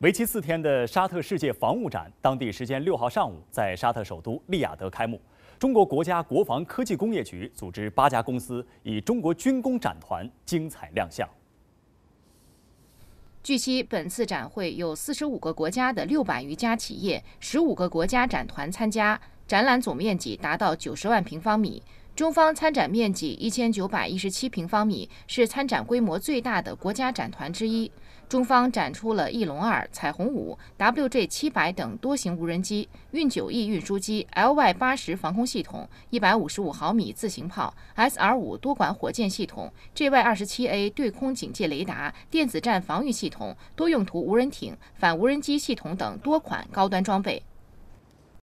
为期四天的沙特世界防务展，当地时间六号上午在沙特首都利雅得开幕。中国国家国防科技工业局组织八家公司以中国军工展团精彩亮相。据悉，本次展会有四十五个国家的六百余家企业、十五个国家展团参加，展览总面积达到九十万平方米。中方参展面积一千九百一十七平方米，是参展规模最大的国家展团之一。中方展出了翼龙二、彩虹五、WJ 七百等多型无人机，运九 E 运输机、LY 八十防空系统、一百五十五毫米自行炮、SR 五多管火箭系统、JY 二十七 A 对空警戒雷达、电子战防御系统、多用途无人艇、反无人机系统等多款高端装备。